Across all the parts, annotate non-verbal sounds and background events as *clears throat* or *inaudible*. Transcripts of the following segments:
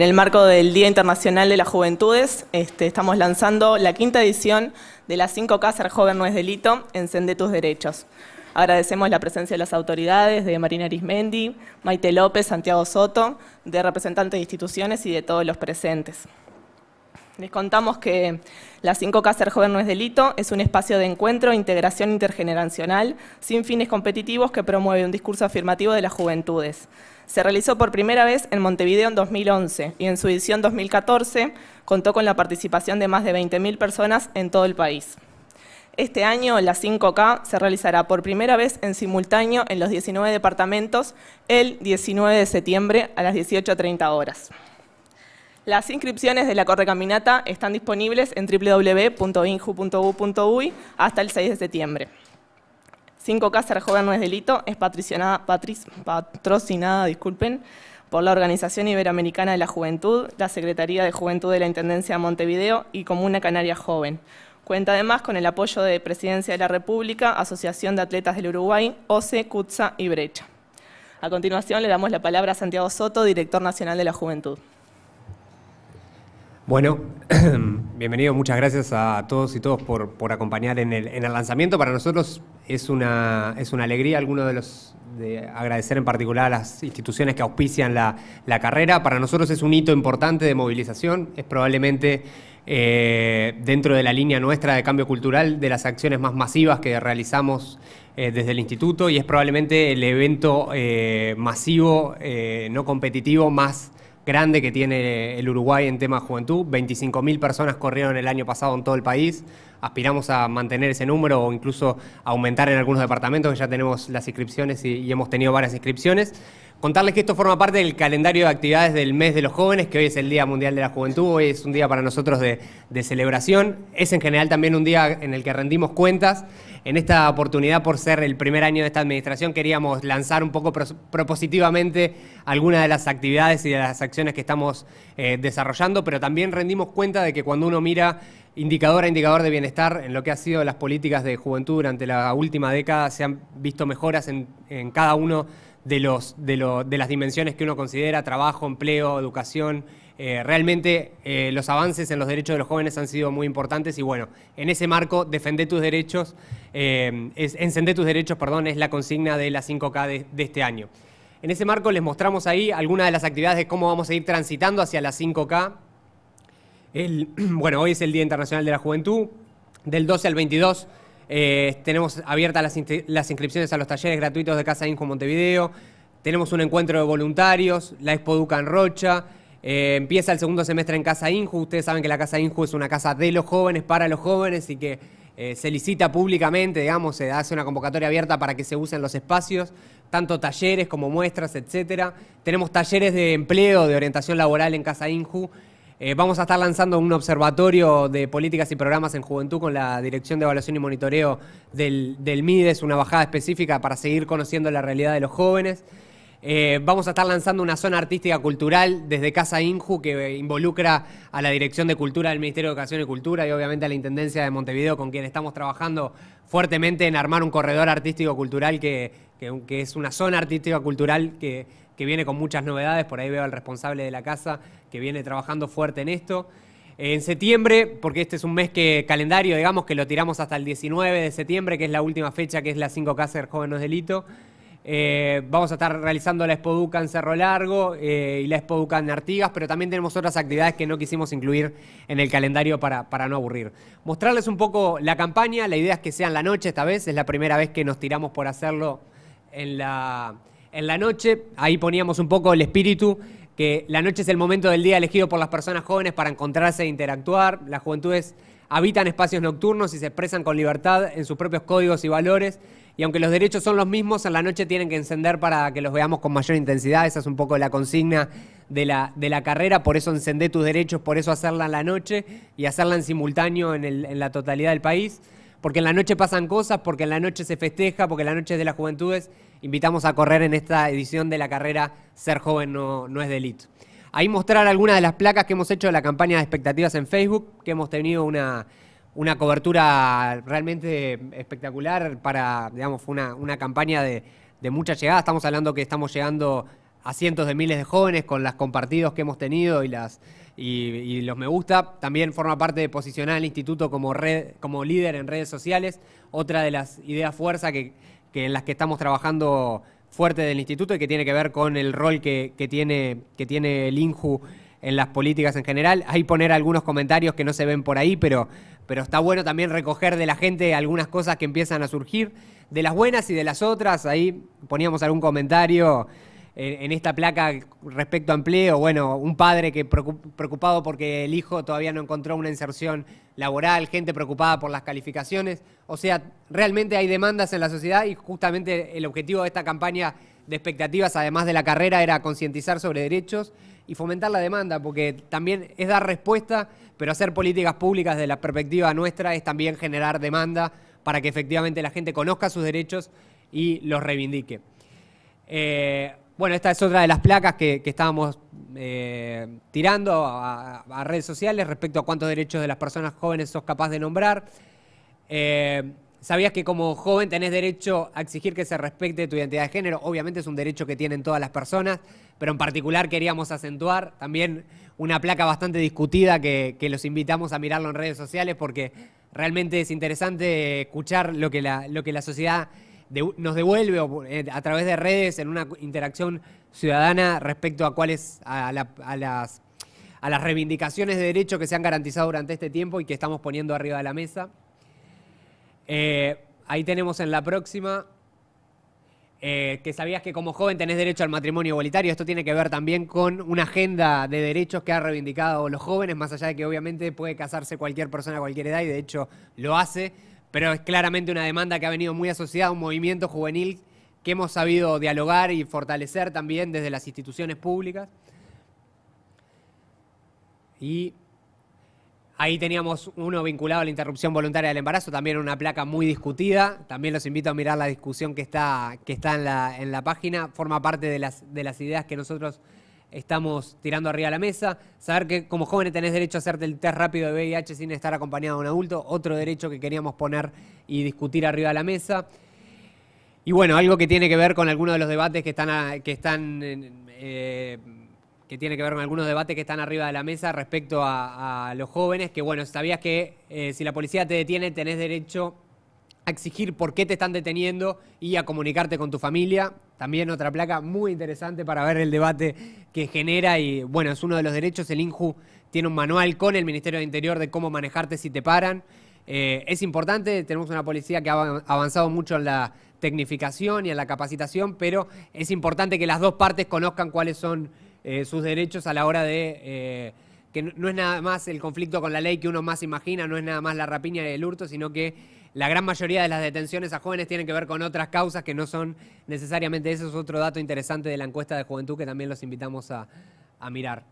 En el marco del Día Internacional de las Juventudes, este, estamos lanzando la quinta edición de las Cinco k Joven No es Delito, Encende tus Derechos. Agradecemos la presencia de las autoridades, de Marina Arismendi, Maite López, Santiago Soto, de representantes de instituciones y de todos los presentes. Les contamos que la Cinco k Joven No es Delito es un espacio de encuentro e integración intergeneracional sin fines competitivos que promueve un discurso afirmativo de las juventudes. Se realizó por primera vez en Montevideo en 2011 y en su edición 2014 contó con la participación de más de 20.000 personas en todo el país. Este año la 5K se realizará por primera vez en simultáneo en los 19 departamentos el 19 de septiembre a las 18.30 horas. Las inscripciones de la correcaminata están disponibles en www.inju.u.uy hasta el 6 de septiembre. Cinco Cáceres joven no es delito, es patrocinada disculpen, por la Organización Iberoamericana de la Juventud, la Secretaría de Juventud de la Intendencia de Montevideo y Comuna Canaria Joven. Cuenta además con el apoyo de Presidencia de la República, Asociación de Atletas del Uruguay, OCE, CUTSA y Brecha. A continuación le damos la palabra a Santiago Soto, director nacional de la Juventud. Bueno, *clears throat* bienvenido, muchas gracias a todos y todos por, por acompañar en el, en el, lanzamiento. Para nosotros es una, es una alegría, alguno de los de agradecer en particular a las instituciones que auspician la, carrera. Para nosotros es un hito importante de movilización, es probablemente eh, dentro de la línea nuestra de cambio cultural de las acciones más masivas que realizamos eh, desde el instituto y es probablemente el evento eh, masivo, no competitivo, más grande que tiene el Uruguay en tema juventud. 25.000 personas corrieron el año pasado en todo el país. Aspiramos a mantener ese número o incluso aumentar en algunos departamentos, que ya tenemos las inscripciones y, y hemos tenido varias inscripciones. Contarles que esto forma parte del calendario de actividades del mes de los jóvenes, que hoy es el Día Mundial de la Juventud, hoy es un día para nosotros de, celebración. Es en general también un día en el que rendimos cuentas. En esta oportunidad, por ser el primer año de esta administración, queríamos lanzar un poco propositivamente algunas de las actividades y de las acciones que estamos eh, desarrollando, pero también rendimos cuenta de que cuando uno mira indicador a indicador de bienestar, en lo que ha sido las políticas de juventud durante la última década, se han visto mejoras en, cada uno de, los, de, las dimensiones que uno considera, trabajo, empleo, educación. Eh, realmente eh, los avances en los derechos de los jóvenes han sido muy importantes y bueno, en ese marco, defender tus derechos, eh, es, encender tus derechos, perdón, es la consigna de la 5K de, de este año. En ese marco les mostramos ahí algunas de las actividades de cómo vamos a ir transitando hacia la 5K *clears throat* bueno, hoy es el Día Internacional de la Juventud. Del 12 al 22 eh, tenemos abiertas las, inscripciones a los talleres gratuitos de Casa Inju Montevideo. Tenemos un encuentro de voluntarios, la Expo Duca en Rocha. Eh, empieza el segundo semestre en Casa Inju. Ustedes saben que la Casa Inju es una casa de los jóvenes, para los jóvenes y que eh, se licita públicamente, digamos, se hace una convocatoria abierta para que se usen los espacios, tanto talleres como muestras, etcétera. Tenemos talleres de empleo, de orientación laboral en Casa Inju. Eh, vamos a estar lanzando un observatorio de políticas y programas en juventud con la Dirección de Evaluación y Monitoreo del, del MIDES, una bajada específica para seguir conociendo la realidad de los jóvenes. Eh, vamos a estar lanzando una zona artística cultural desde Casa Inju que eh, involucra a la Dirección de Cultura del Ministerio de Educación y Cultura y obviamente a la Intendencia de Montevideo con quien estamos trabajando fuertemente en armar un corredor artístico cultural que es una zona artística cultural que que viene con muchas novedades, por ahí veo al responsable de la casa que viene trabajando fuerte en esto. En septiembre, porque este es un mes que calendario, digamos que lo tiramos hasta el 19 de septiembre, que es la última fecha, que es la 5 Cáceres Jóvenes Delito. Eh, vamos a estar realizando la Expoduca en Cerro Largo eh, y la Expoduca en Artigas, pero también tenemos otras actividades que no quisimos incluir en el calendario para, para no aburrir. Mostrarles un poco la campaña, la idea es que sea en la noche esta vez, es la primera vez que nos tiramos por hacerlo en la, en la noche, ahí poníamos un poco el espíritu que la noche es el momento del día elegido por las personas jóvenes para encontrarse e interactuar. Las juventudes habitan espacios nocturnos y se expresan con libertad en sus propios códigos y valores. Y aunque los derechos son los mismos, en la noche tienen que encender para que los veamos con mayor intensidad. Esa es un poco la consigna de la, de la carrera. Por eso encender tus derechos, por eso hacerla en la noche y hacerla en simultáneo en, la totalidad del país. Porque en la noche pasan cosas, porque en la noche se festeja, porque en la noche es de las juventudes invitamos a correr en esta edición de la carrera Ser joven no, no es delito. Ahí mostrar algunas de las placas que hemos hecho de la campaña de expectativas en Facebook, que hemos tenido una, cobertura realmente espectacular para, digamos, una, campaña de, mucha llegada. Estamos hablando que estamos llegando a cientos de miles de jóvenes con las compartidos que hemos tenido y las y, los me gusta. También forma parte de posicionar al instituto como red, como líder en redes sociales. Otra de las ideas fuerza que que en las que estamos trabajando fuerte del instituto y que tiene que ver con el rol que, tiene, que tiene el INJU en las políticas en general. Hay poner algunos comentarios que no se ven por ahí, pero, pero está bueno también recoger de la gente algunas cosas que empiezan a surgir, de las buenas y de las otras. Ahí poníamos algún comentario en, esta placa respecto a empleo, bueno, un padre que preocupado porque el hijo todavía no encontró una inserción laboral, gente preocupada por las calificaciones, o sea, realmente hay demandas en la sociedad y justamente el objetivo de esta campaña de expectativas, además de la carrera, era concientizar sobre derechos y fomentar la demanda, porque también es dar respuesta, pero hacer políticas públicas de la perspectiva nuestra es también generar demanda para que efectivamente la gente conozca sus derechos y los reivindique. Eh, bueno, esta es otra de las placas que, estábamos eh, tirando a, redes sociales respecto a cuántos derechos de las personas jóvenes sos capaz de nombrar. Eh, ¿Sabías que como joven tenés derecho a exigir que se respete tu identidad de género? Obviamente es un derecho que tienen todas las personas, pero en particular queríamos acentuar también una placa bastante discutida que, los invitamos a mirarlo en redes sociales porque realmente es interesante escuchar lo que lo que la sociedad nos devuelve eh, a través de redes en una interacción ciudadana respecto a cuáles a, las reivindicaciones de derechos que se han garantizado durante este tiempo y que estamos poniendo arriba de la mesa. Eh, ahí tenemos en la próxima eh, que sabías que como joven tenés derecho al matrimonio igualitario. Esto tiene que ver también con una agenda de derechos que han reivindicado los jóvenes, más allá de que obviamente puede casarse cualquier persona a cualquier edad y de hecho lo hace pero es claramente una demanda que ha venido muy asociada a un movimiento juvenil que hemos sabido dialogar y fortalecer también desde las instituciones públicas. Y ahí teníamos uno vinculado a la interrupción voluntaria del embarazo, también una placa muy discutida. También los invito a mirar la discusión que está, que está en, la, página. Forma parte de de las ideas que nosotros estamos tirando arriba de la mesa. Saber que como jóvenes tenés derecho a hacerte el test rápido de VIH sin estar acompañado de un adulto, otro derecho que queríamos poner y discutir arriba de la mesa. Y bueno, algo que tiene que ver con algunos de los debates que están, que están eh, que tiene que ver con algunos debates que están arriba de la mesa respecto a, los jóvenes, que bueno, sabías que eh, si la policía te detiene tenés derecho a exigir por qué te están deteniendo y a comunicarte con tu familia. También otra placa muy interesante para ver el debate que genera y bueno, es uno de los derechos. El INJU tiene un manual con el Ministerio de Interior de cómo manejarte si te paran. Eh, es importante, tenemos una policía que ha avanzado mucho en la tecnificación y en la capacitación, pero es importante que las dos partes conozcan cuáles son eh, sus derechos a la hora de... Eh, que no es nada más el conflicto con la ley que uno más imagina, no es nada más la rapiña y el hurto, sino que la gran mayoría de las detenciones a jóvenes tienen que ver con otras causas que no son necesariamente eso. Es otro dato interesante de la encuesta de juventud que también los invitamos a, mirar.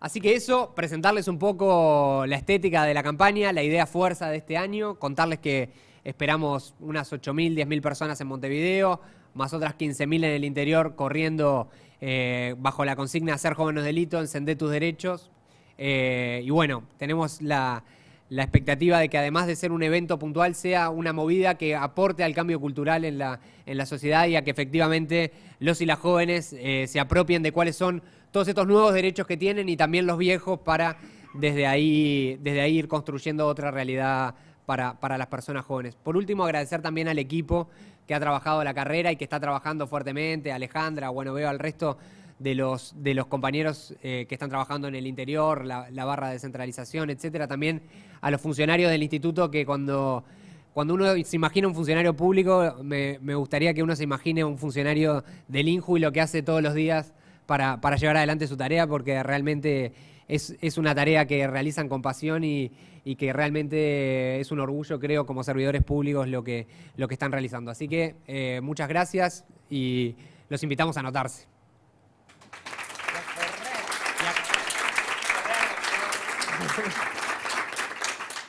Así que eso, presentarles un poco la estética de la campaña, la idea fuerza de este año, contarles que esperamos unas 8.000, 10.000 personas en Montevideo, más otras 15.000 en el interior corriendo eh, bajo la consigna Ser jóvenes delito, encender tus derechos. Eh, y bueno, tenemos la, la expectativa de que además de ser un evento puntual sea una movida que aporte al cambio cultural en la, en la sociedad y a que efectivamente los y las jóvenes eh, se apropien de cuáles son todos estos nuevos derechos que tienen y también los viejos para desde ahí, desde ir construyendo otra realidad para, para las personas jóvenes. Por último, agradecer también al equipo que ha trabajado la carrera y que está trabajando fuertemente, Alejandra, bueno, veo al resto de los, de los compañeros eh, que están trabajando en el interior, la, barra de centralización, etcétera, también a los funcionarios del instituto que cuando, cuando uno se imagina un funcionario público, me, gustaría que uno se imagine un funcionario del INJU y lo que hace todos los días para, llevar adelante su tarea, porque realmente es, una tarea que realizan con pasión y, que realmente es un orgullo, creo, como servidores públicos lo que, lo que están realizando. Así que eh, muchas gracias y los invitamos a anotarse.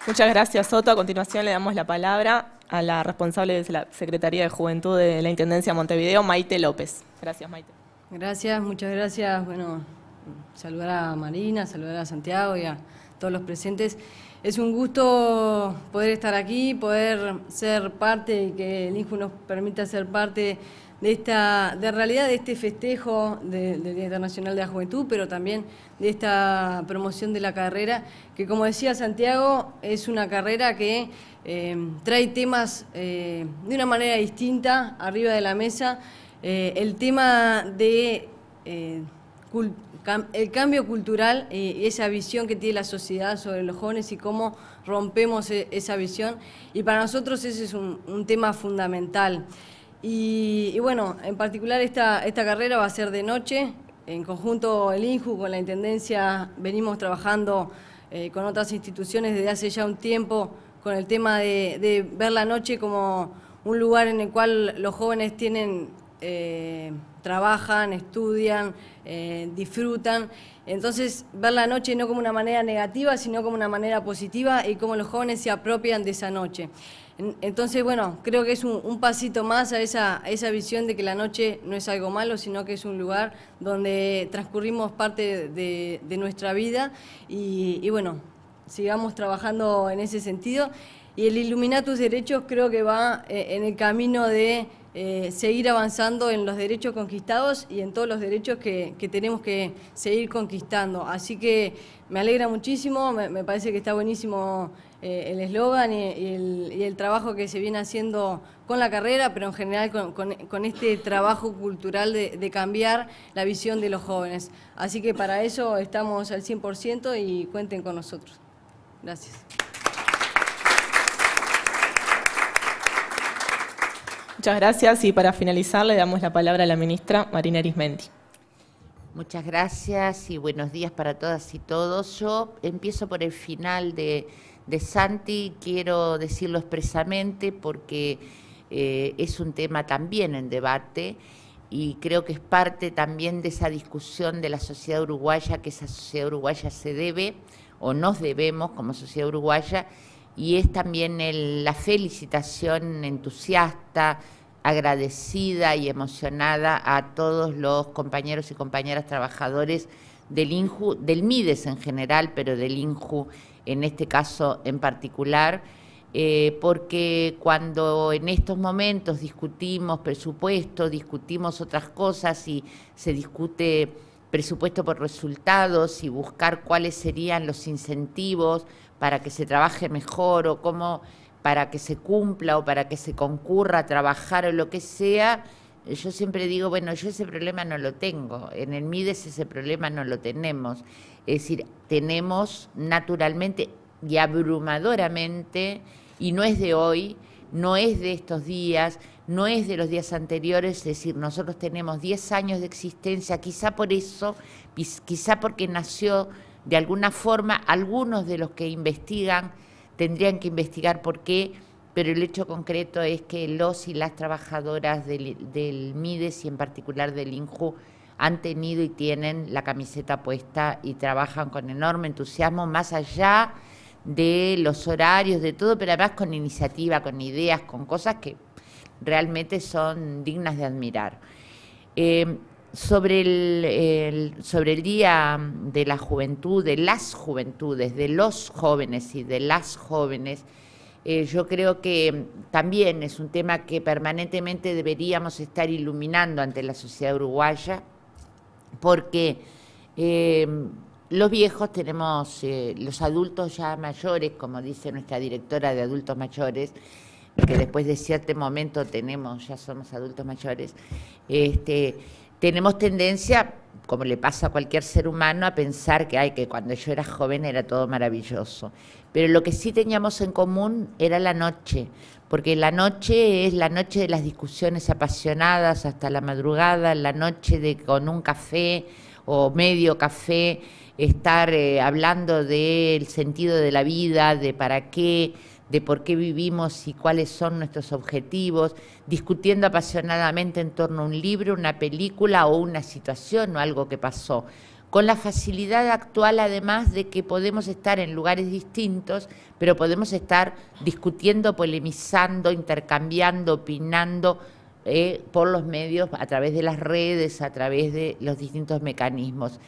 Muchas gracias, Soto. A continuación le damos la palabra a la responsable de la Secretaría de Juventud de la Intendencia de Montevideo, Maite López. Gracias, Maite. Gracias, muchas gracias. Bueno, saludar a Marina, saludar a Santiago y a todos los presentes. Es un gusto poder estar aquí, poder ser parte y que el INJU nos permita ser parte de esta de realidad de este festejo del Día de Internacional de la Juventud, pero también de esta promoción de la carrera, que como decía Santiago, es una carrera que eh, trae temas eh, de una manera distinta arriba de la mesa. Eh, el tema de el cambio cultural y esa visión que tiene la sociedad sobre los jóvenes y cómo rompemos e, esa visión. Y para nosotros ese es un tema fundamental. Y, bueno, en particular esta, esta carrera va a ser de noche. En conjunto el INJU con la Intendencia venimos trabajando eh, con otras instituciones desde hace ya un tiempo con el tema de, ver la noche como un lugar en el cual los jóvenes tienen... Eh, trabajan, estudian, eh, disfrutan. Entonces, ver la noche no como una manera negativa, sino como una manera positiva y cómo los jóvenes se apropian de esa noche. Entonces, bueno, creo que es un, pasito más a esa, esa visión de que la noche no es algo malo, sino que es un lugar donde transcurrimos parte de, nuestra vida y, bueno, sigamos trabajando en ese sentido. Y el tus Derechos creo que va eh, en el camino de eh, seguir avanzando en los derechos conquistados y en todos los derechos que, tenemos que seguir conquistando. Así que me alegra muchísimo, me, parece que está buenísimo eh, el eslogan y, el, trabajo que se viene haciendo con la carrera, pero en general con, este trabajo cultural de, de, cambiar la visión de los jóvenes. Así que para eso estamos al 100% y cuenten con nosotros. Gracias. Muchas gracias y para finalizar le damos la palabra a la ministra Marina Arismendi. Muchas gracias y buenos días para todas y todos. Yo empiezo por el final de, de Santi, quiero decirlo expresamente porque eh, es un tema también en debate y creo que es parte también de esa discusión de la sociedad uruguaya, que esa sociedad uruguaya se debe o nos debemos como sociedad uruguaya y es también la felicitación entusiasta, agradecida y emocionada a todos los compañeros y compañeras trabajadores del INJU, del MIDES en general, pero del INJU en este caso en particular, eh, porque cuando en estos momentos discutimos presupuesto, discutimos otras cosas y se discute presupuesto por resultados y buscar cuáles serían los incentivos para que se trabaje mejor o cómo para que se cumpla o para que se concurra a trabajar o lo que sea, yo siempre digo, bueno, yo ese problema no lo tengo, en el MIDES ese problema no lo tenemos. Es decir, tenemos naturalmente y abrumadoramente, y no es de hoy, no es de estos días, no es de los días anteriores, es decir, nosotros tenemos 10 años de existencia, quizá por eso, quizá porque nació de alguna forma, algunos de los que investigan tendrían que investigar por qué, pero el hecho concreto es que los y las trabajadoras del, del MIDES y en particular del INJU han tenido y tienen la camiseta puesta y trabajan con enorme entusiasmo, más allá de los horarios, de todo, pero además con iniciativa, con ideas, con cosas que realmente son dignas de admirar. Em, sobre, el, Día de la Juventud, de las juventudes, de los jóvenes y de las jóvenes, eh, yo creo que también es un tema que permanentemente deberíamos estar iluminando ante la sociedad uruguaya, porque em, los viejos tenemos, eh, los adultos ya mayores, como dice nuestra directora de adultos mayores, que después de cierto momento tenemos, ya somos adultos mayores, este, tenemos tendencia, como le pasa a cualquier ser humano, a pensar que, que cuando yo era joven era todo maravilloso. Pero lo que sí teníamos en común era la noche, porque la noche es la noche de las discusiones apasionadas hasta la madrugada, la noche de con un café o medio café estar eh, hablando del sentido de la vida, de para qué, de por qué vivimos y cuáles son nuestros objetivos, discutiendo apasionadamente en torno a un libro, una película o una situación o algo que pasó. Con la facilidad actual, además de que podemos estar en lugares distintos, pero podemos estar discutiendo, polemizando, intercambiando, opinando, eh, por los medios, a través de las redes, a través de los distintos mecanismos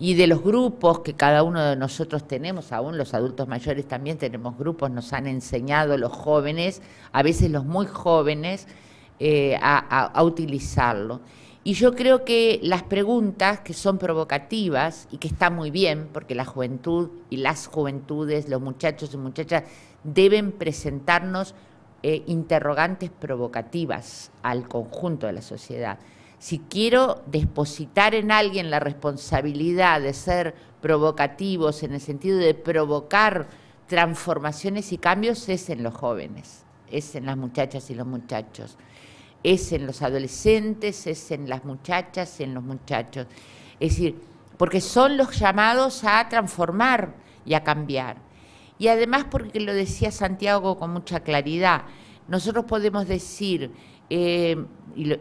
y de los grupos que cada uno de nosotros tenemos, aún los adultos mayores también tenemos grupos, nos han enseñado los jóvenes, a veces los muy jóvenes, eh, a, utilizarlo. Y yo creo que las preguntas que son provocativas y que está muy bien, porque la juventud y las juventudes, los muchachos y muchachas, deben presentarnos eh, interrogantes provocativas al conjunto de la sociedad. Si quiero depositar en alguien la responsabilidad de ser provocativos en el sentido de provocar transformaciones y cambios, es en los jóvenes, es en las muchachas y los muchachos, es en los adolescentes, es en las muchachas y en los muchachos. Es decir, porque son los llamados a transformar y a cambiar. Y además porque lo decía Santiago con mucha claridad, nosotros podemos decir eh,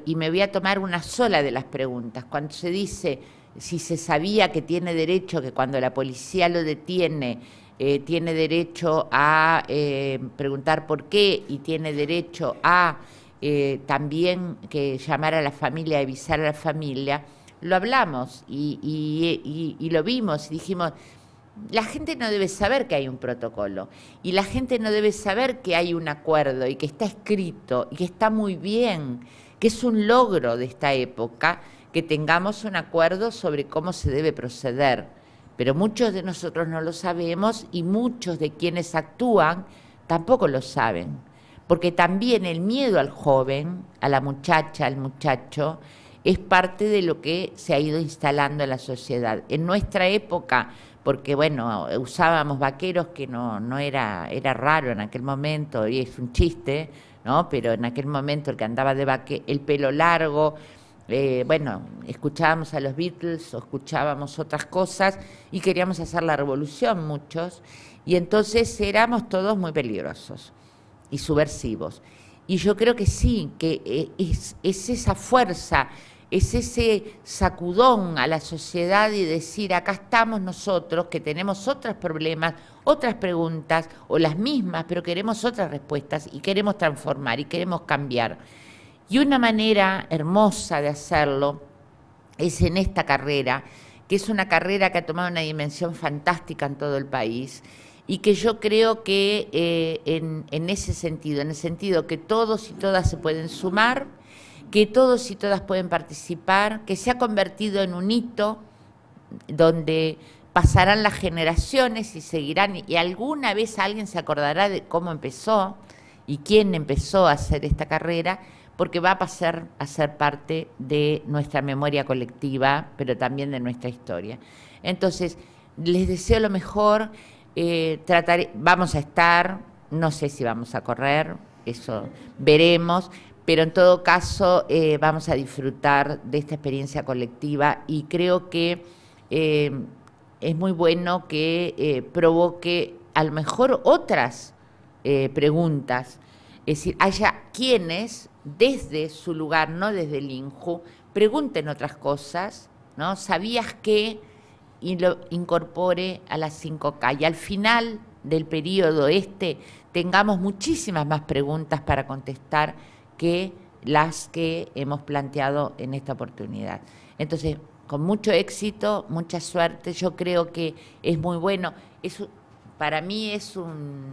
y, me voy a tomar una sola de las preguntas. Cuando se dice si se sabía que tiene derecho, que cuando la policía lo detiene, eh, tiene derecho a eh, preguntar por qué y tiene derecho a también que llamar a la familia, avisar a la familia, lo hablamos y, y lo vimos y dijimos, la gente no debe saber que hay un protocolo y la gente no debe saber que hay un acuerdo y que está escrito y que está muy bien, que es un logro de esta época que tengamos un acuerdo sobre cómo se debe proceder. Pero muchos de nosotros no lo sabemos y muchos de quienes actúan tampoco lo saben. Porque también el miedo al joven, a la muchacha, al muchacho, es parte de lo que se ha ido instalando en la sociedad. En nuestra época porque bueno, usábamos vaqueros que no, no era, era raro en aquel momento, y es un chiste, ¿no? Pero en aquel momento el que andaba de vaque el pelo largo, eh, bueno, escuchábamos a los Beatles o escuchábamos otras cosas y queríamos hacer la revolución muchos, y entonces éramos todos muy peligrosos y subversivos. Y yo creo que sí, que eh, es esa fuerza es ese sacudón a la sociedad y decir, acá estamos nosotros que tenemos otros problemas, otras preguntas o las mismas, pero queremos otras respuestas y queremos transformar y queremos cambiar. Y una manera hermosa de hacerlo es en esta carrera, que es una carrera que ha tomado una dimensión fantástica en todo el país y que yo creo que eh, en, en ese sentido, en el sentido que todos y todas se pueden sumar, que todos y todas pueden participar, que se ha convertido en un hito donde pasarán las generaciones y seguirán, y alguna vez alguien se acordará de cómo empezó y quién empezó a hacer esta carrera, porque va a pasar a ser parte de nuestra memoria colectiva, pero también de nuestra historia. Entonces, les deseo lo mejor, eh, vamos a estar, no sé si vamos a correr, eso veremos, pero en todo caso eh, vamos a disfrutar de esta experiencia colectiva y creo que eh, es muy bueno que eh, provoque a lo mejor otras preguntas, es decir, haya quienes desde su lugar, no desde el INJU, pregunten otras cosas, ¿no? ¿Sabías qué, Y lo incorpore a las 5K. Y al final del periodo este tengamos muchísimas más preguntas para contestar que las que hemos planteado en esta oportunidad. Entonces, con mucho éxito, mucha suerte, yo creo que es muy bueno. para mí es un,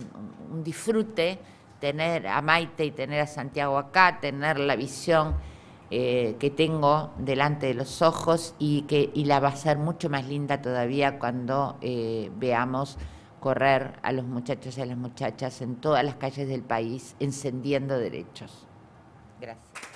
disfrute tener a Maite y tener a Santiago acá, tener la visión eh, que tengo delante de los ojos y que la va a ser mucho más linda todavía cuando eh, veamos correr a los muchachos y a las muchachas en todas las calles del país encendiendo derechos. Gracias.